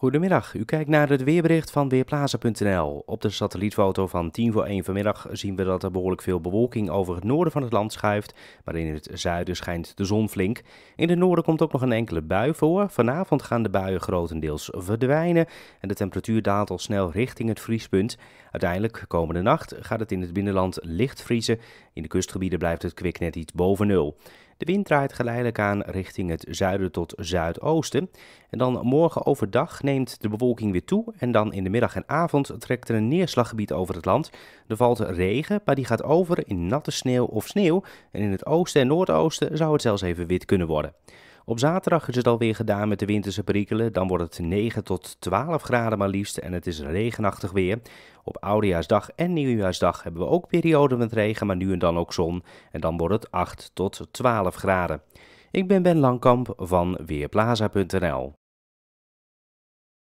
Goedemiddag, u kijkt naar het weerbericht van Weerplaza.nl. Op de satellietfoto van 10 voor 1 vanmiddag zien we dat er behoorlijk veel bewolking over het noorden van het land schuift, maar in het zuiden schijnt de zon flink. In het noorden komt ook nog een enkele bui voor. Vanavond gaan de buien grotendeels verdwijnen en de temperatuur daalt al snel richting het vriespunt. Uiteindelijk, komende nacht, gaat het in het binnenland licht vriezen. In de kustgebieden blijft het kwik net iets boven nul. De wind draait geleidelijk aan richting het zuiden tot zuidoosten. En dan morgen overdag neemt de bewolking weer toe. En dan in de middag en avond trekt er een neerslaggebied over het land. Er valt regen, maar die gaat over in natte sneeuw of sneeuw. En in het oosten en noordoosten zou het zelfs even wit kunnen worden. Op zaterdag is het alweer gedaan met de winterse perikelen. Dan wordt het 9 tot 12 graden maar liefst en het is regenachtig weer. Op Oudejaarsdag en Nieuwjaarsdag hebben we ook perioden met regen, maar nu en dan ook zon. En dan wordt het 8 tot 12 graden. Ik ben Ben Langkamp van Weerplaza.nl.